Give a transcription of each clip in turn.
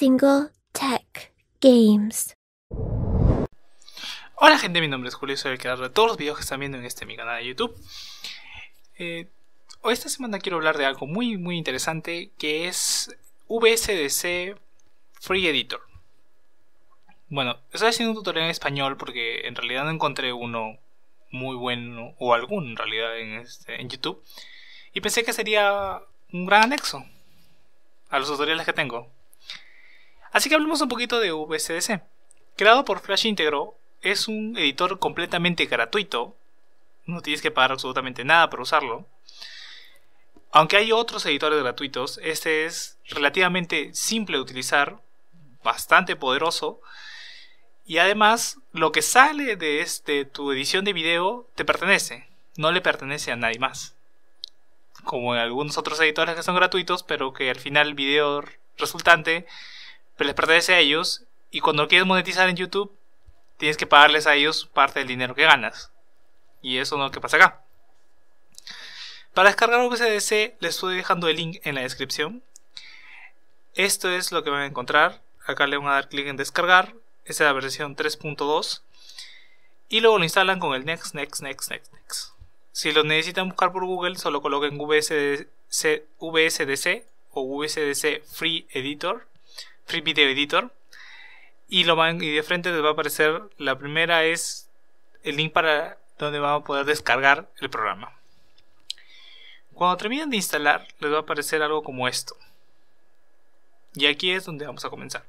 Single Tech Games. Hola gente, mi nombre es Julio, soy el creador de todos los videos que están viendo en este mi canal de YouTube. Eh, hoy esta semana quiero hablar de algo muy muy interesante que es VSDC Free Editor. Bueno, estoy haciendo un tutorial en español porque en realidad no encontré uno muy bueno o algún en realidad este, en YouTube. Y pensé que sería un gran anexo a los tutoriales que tengo. Así que hablemos un poquito de VCDC. Creado por Flash Integro, es un editor completamente gratuito. No tienes que pagar absolutamente nada para usarlo. Aunque hay otros editores gratuitos, este es relativamente simple de utilizar, bastante poderoso. Y además, lo que sale de este, tu edición de video te pertenece, no le pertenece a nadie más. Como en algunos otros editores que son gratuitos, pero que al final el video resultante pero les pertenece a ellos. Y cuando quieres monetizar en YouTube, tienes que pagarles a ellos parte del dinero que ganas. Y eso no es lo que pasa acá. Para descargar VSDC les estoy dejando el link en la descripción. Esto es lo que van a encontrar. Acá le van a dar clic en descargar. Esta es la versión 3.2. Y luego lo instalan con el next, next, next, next, next. Si lo necesitan buscar por Google, solo coloquen VSDC o VSDC Free Editor Free Video Editor. Y, lo y de frente les va a aparecer, la primera es el link para donde vamos a poder descargar el programa. Cuando terminen de instalar, les va a aparecer algo como esto. Y aquí es donde vamos a comenzar.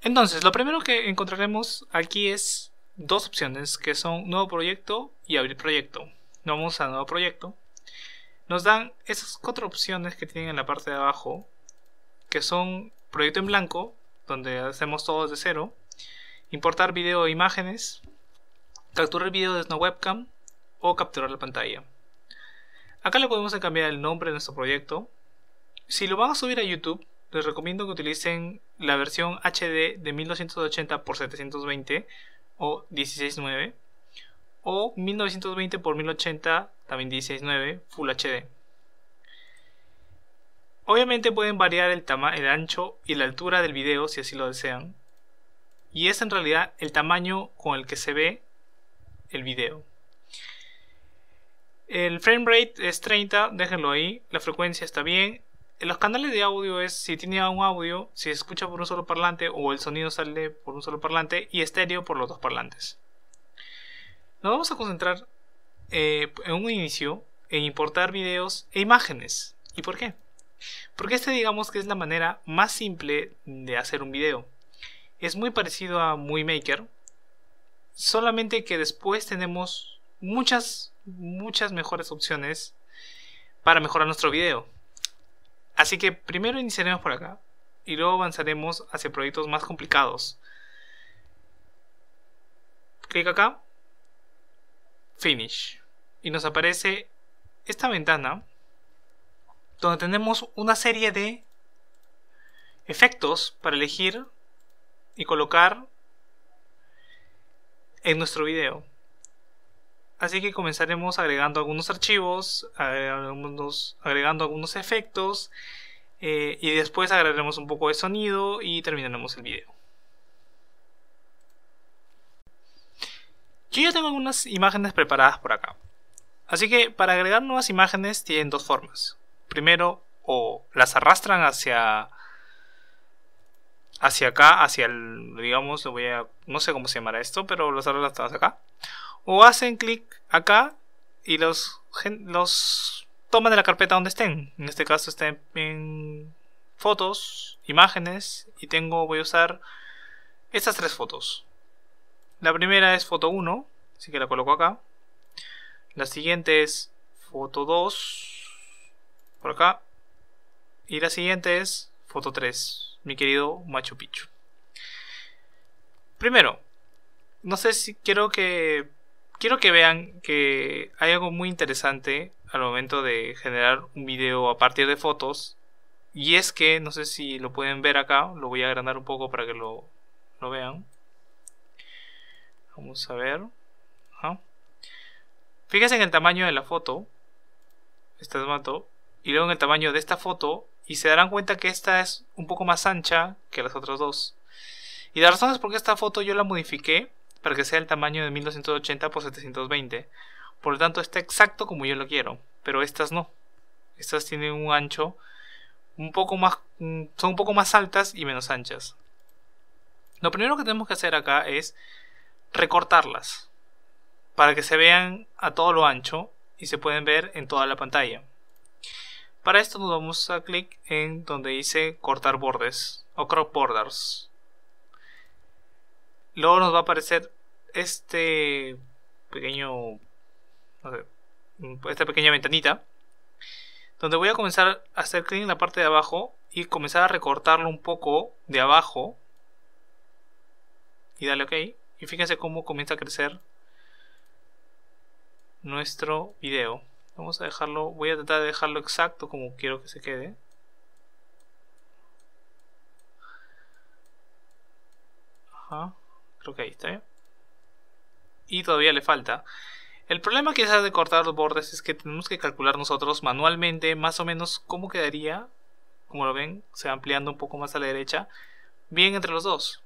Entonces, lo primero que encontraremos aquí es dos opciones que son nuevo proyecto y abrir proyecto. Vamos a nuevo proyecto nos dan esas cuatro opciones que tienen en la parte de abajo, que son proyecto en blanco, donde hacemos todo desde cero, importar video e imágenes, capturar video desde una webcam o capturar la pantalla. Acá le podemos cambiar el nombre de nuestro proyecto. Si lo van a subir a YouTube, les recomiendo que utilicen la versión HD de 1280x720 o 169 o 1920 por 1080, también 16.9 Full HD. Obviamente pueden variar el, el ancho y la altura del video si así lo desean. Y es en realidad el tamaño con el que se ve el video. El frame rate es 30, déjenlo ahí. La frecuencia está bien. En los canales de audio es si tiene un audio, si se escucha por un solo parlante o el sonido sale por un solo parlante y estéreo por los dos parlantes. Nos vamos a concentrar eh, en un inicio en importar videos e imágenes. ¿Y por qué? Porque este digamos que es la manera más simple de hacer un video. Es muy parecido a Movie Maker, solamente que después tenemos muchas, muchas mejores opciones para mejorar nuestro video. Así que primero iniciaremos por acá y luego avanzaremos hacia proyectos más complicados. Clic acá Finish. Y nos aparece esta ventana donde tenemos una serie de efectos para elegir y colocar en nuestro video. Así que comenzaremos agregando algunos archivos, eh, agregando algunos efectos eh, y después agregaremos un poco de sonido y terminaremos el video. Yo tengo algunas imágenes preparadas por acá. Así que para agregar nuevas imágenes tienen dos formas. Primero, o las arrastran hacia hacia acá, hacia el, digamos, no sé cómo se llamará esto, pero los arrastran acá. O hacen clic acá y los, los toman de la carpeta donde estén. En este caso estén en, fotos, imágenes y tengo, voy a usar estas tres fotos. La primera es foto 1, así que la coloco acá. La siguiente es foto 2, por acá. Y la siguiente es foto 3, mi querido Machu Picchu. Primero, no sé si quiero que quiero que vean que hay algo muy interesante al momento de generar un video a partir de fotos. Y es que, no sé si lo pueden ver acá, lo voy a agrandar un poco para que lo, lo vean. Vamos a ver. Fíjense en el tamaño de la foto. Esta es mato. Y luego en el tamaño de esta foto. Y se darán cuenta que esta es un poco más ancha que las otras dos. Y la razón es porque esta foto yo la modifiqué para que sea el tamaño de 1280 por 720. Por lo tanto está exacto como yo lo quiero. Pero estas no. Estas tienen un ancho un poco más. Mm, son un poco más altas y menos anchas. Lo primero que tenemos que hacer acá es recortarlas para que se vean a todo lo ancho y se pueden ver en toda la pantalla. Para esto nos vamos a clic en donde dice cortar bordes o crop borders. Luego nos va a aparecer este pequeño esta pequeña ventanita donde voy a comenzar a hacer clic en la parte de abajo y comenzar a recortarlo un poco de abajo y darle ok y fíjense cómo comienza a crecer nuestro video. Vamos a dejarlo, voy a tratar de dejarlo exacto como quiero que se quede. Ajá, creo que ahí está ¿eh? Y todavía le falta. El problema que quizás de cortar los bordes es que tenemos que calcular nosotros manualmente más o menos cómo quedaría, como lo ven, se va ampliando un poco más a la derecha, bien entre los dos.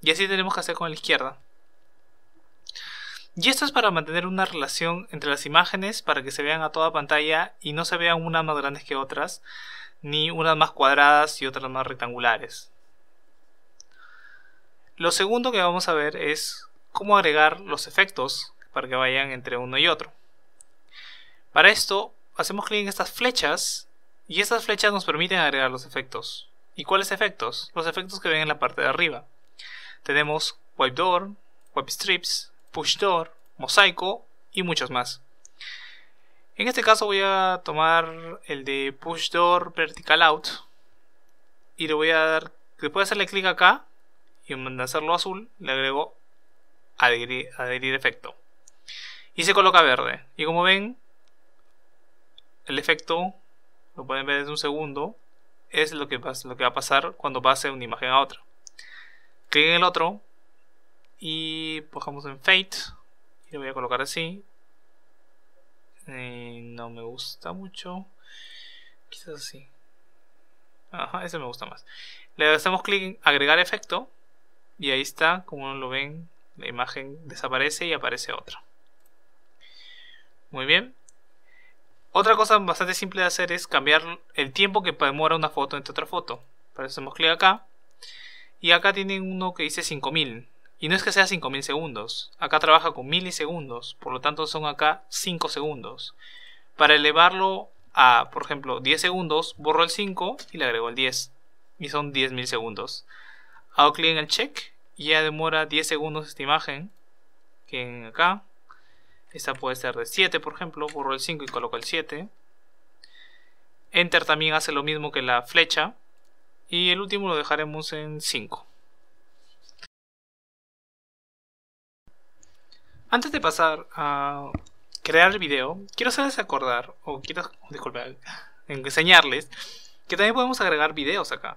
Y así tenemos que hacer con la izquierda. Y esto es para mantener una relación entre las imágenes para que se vean a toda pantalla y no se vean unas más grandes que otras, ni unas más cuadradas y otras más rectangulares. Lo segundo que vamos a ver es cómo agregar los efectos para que vayan entre uno y otro. Para esto hacemos clic en estas flechas y estas flechas nos permiten agregar los efectos. ¿Y cuáles efectos? Los efectos que ven en la parte de arriba. Tenemos strips, push door, Mosaico y muchos más. En este caso voy a tomar el de push door Vertical Out y le voy a dar, después de hacerle clic acá y en hacerlo azul, le agrego adherir, efecto. Y se coloca verde. Y como ven, el efecto, lo pueden ver en un segundo, es lo que, lo que va a pasar cuando pase una imagen a otra clic en el otro y bajamos en Fade y lo voy a colocar así eh, no me gusta mucho quizás así ajá ese me gusta más le hacemos clic en agregar efecto y ahí está como lo ven la imagen desaparece y aparece otra muy bien otra cosa bastante simple de hacer es cambiar el tiempo que demora una foto entre otra foto para eso hacemos clic acá y acá tienen uno que dice 5000. Y no es que sea 5000 segundos. Acá trabaja con milisegundos. Por lo tanto son acá 5 segundos. Para elevarlo a, por ejemplo, 10 segundos, borro el 5 y le agrego el 10. Y son 10.000 segundos. Hago clic en el check y ya demora 10 segundos esta imagen. Que en acá. Esta puede ser de 7, por ejemplo. Borro el 5 y coloco el 7. Enter también hace lo mismo que la flecha. Y el último lo dejaremos en 5. Antes de pasar a crear el video, quiero hacerles acordar, o quiero, disculpen, enseñarles que también podemos agregar videos acá.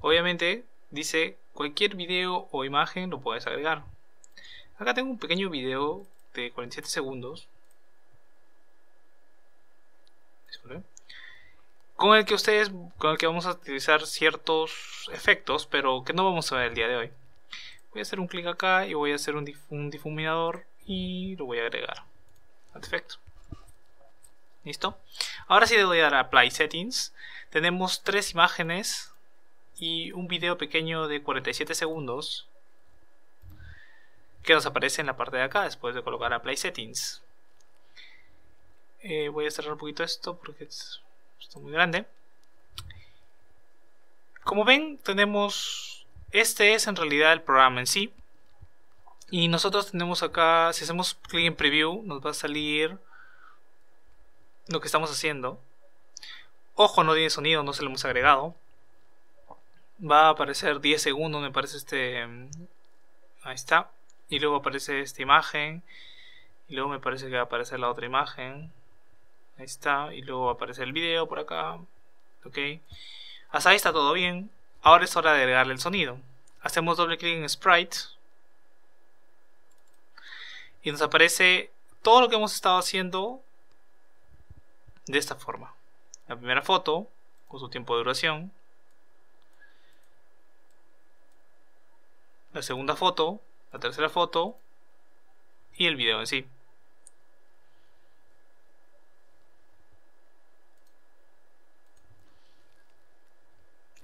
Obviamente dice cualquier video o imagen lo puedes agregar. Acá tengo un pequeño video de 47 segundos. Disculpen con el que ustedes, con el que vamos a utilizar ciertos efectos, pero que no vamos a ver el día de hoy. Voy a hacer un clic acá y voy a hacer un, difuminador y lo voy a agregar al efecto. ¿Listo? Ahora sí le voy a dar a Apply Settings. Tenemos tres imágenes y un video pequeño de 47 segundos que nos aparece en la parte de acá después de colocar Apply Settings. Eh, voy a cerrar un poquito esto porque es esto muy grande. Como ven, tenemos. Este es en realidad el programa en sí. Y nosotros tenemos acá, si hacemos clic en preview, nos va a salir lo que estamos haciendo. Ojo, no tiene sonido, no se lo hemos agregado. Va a aparecer 10 segundos, me parece este... Ahí está. Y luego aparece esta imagen. Y luego me parece que va a aparecer la otra imagen. Ahí está. Y luego aparece el video por acá. Ok. Hasta ahí está todo bien. Ahora es hora de agregarle el sonido. Hacemos doble clic en Sprite. Y nos aparece todo lo que hemos estado haciendo de esta forma. La primera foto con su tiempo de duración. La segunda foto, la tercera foto y el video en sí.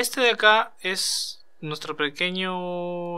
Este de acá es nuestro pequeño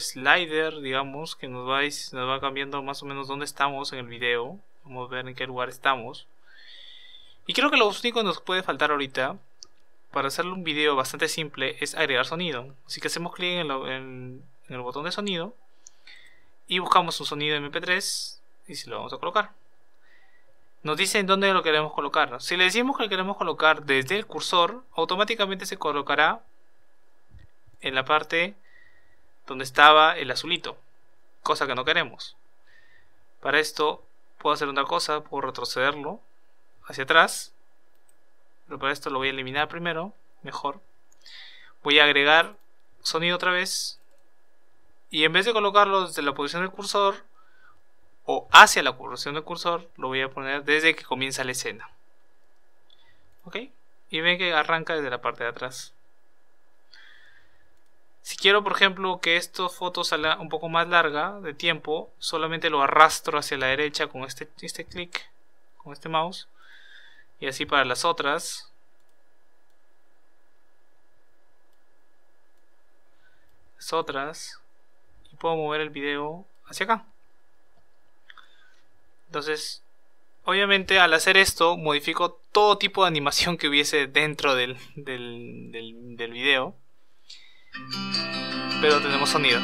slider, digamos, que nos va, cambiando más o menos dónde estamos en el video. Vamos a ver en qué lugar estamos. Y creo que lo único que nos puede faltar ahorita para hacerle un video bastante simple es agregar sonido. Así que hacemos clic en, el botón de sonido y buscamos un sonido MP3 y si lo vamos a colocar. Nos dice en dónde lo queremos colocar. Si le decimos que lo queremos colocar desde el cursor, automáticamente se colocará en la parte donde estaba el azulito, cosa que no queremos. Para esto puedo hacer una cosa, puedo retrocederlo hacia atrás, pero para esto lo voy a eliminar primero, mejor. Voy a agregar sonido otra vez y en vez de colocarlo desde la posición del cursor o hacia la posición del cursor, lo voy a poner desde que comienza la escena. ¿Ok? Y ven que arranca desde la parte de atrás. Si quiero, por ejemplo, que esta foto salga un poco más larga de tiempo, solamente lo arrastro hacia la derecha con este, este clic, con este mouse. Y así para las otras. Las otras. Y puedo mover el video hacia acá. Entonces, obviamente al hacer esto, modifico todo tipo de animación que hubiese dentro del video pero tenemos sonido.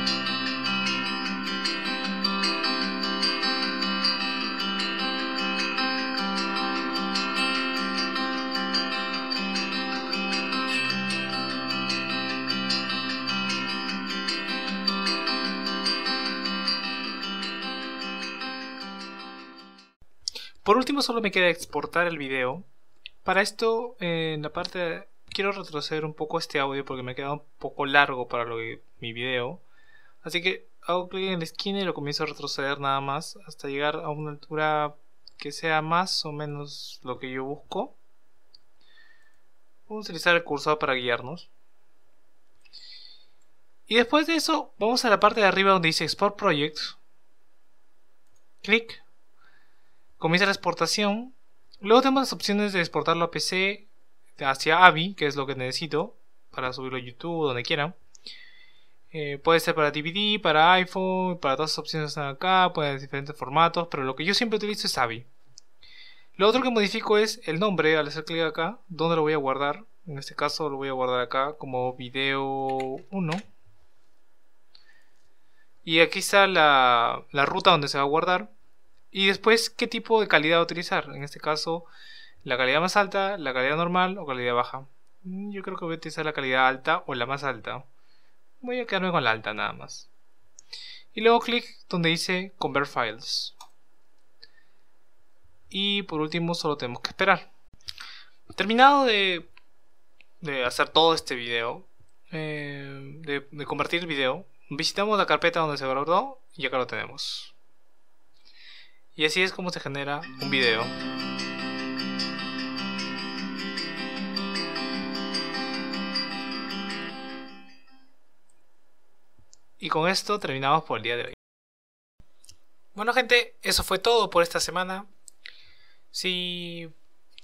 Por último solo me queda exportar el video. Para esto en la parte quiero retroceder un poco este audio porque me queda un poco largo para lo mi video. Así que hago clic en la esquina y lo comienzo a retroceder nada más hasta llegar a una altura que sea más o menos lo que yo busco. Vamos a utilizar el cursor para guiarnos. Y después de eso, vamos a la parte de arriba donde dice Export Project. Clic. Comienza la exportación. Luego tenemos las opciones de exportarlo a PC, hacia AVI, que es lo que necesito para subirlo a YouTube, donde quiera eh, puede ser para DVD, para iPhone, para todas las opciones están acá, pueden ser diferentes formatos, pero lo que yo siempre utilizo es AVI. Lo otro que modifico es el nombre al hacer clic acá, donde lo voy a guardar. En este caso lo voy a guardar acá como video 1. Y aquí está la, la ruta donde se va a guardar. Y después, qué tipo de calidad utilizar. En este caso, la calidad más alta, la calidad normal o calidad baja. Mm, yo creo que voy a utilizar la calidad alta o la más alta. Voy a quedarme con la alta nada más. Y luego clic donde dice Convert Files. Y por último solo tenemos que esperar. Terminado de, hacer todo este video, eh, de, de convertir el video, visitamos la carpeta donde se guardó y acá lo tenemos. Y así es como se genera un video. Y con esto terminamos por el día de hoy. Bueno gente, eso fue todo por esta semana. Si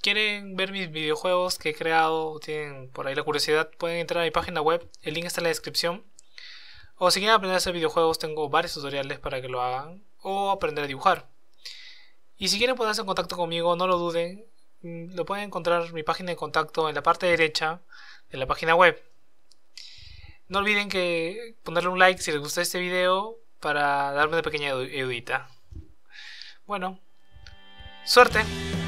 quieren ver mis videojuegos que he creado, tienen por ahí la curiosidad, pueden entrar a mi página web, el link está en la descripción. O si quieren aprender a hacer videojuegos, tengo varios tutoriales para que lo hagan. O aprender a dibujar. Y si quieren ponerse en contacto conmigo, no lo duden. Mm, lo pueden encontrar mi página de contacto en la parte derecha de la página web. No olviden que ponerle un like si les gustó este video para darme una pequeña ayudita. Bueno, suerte.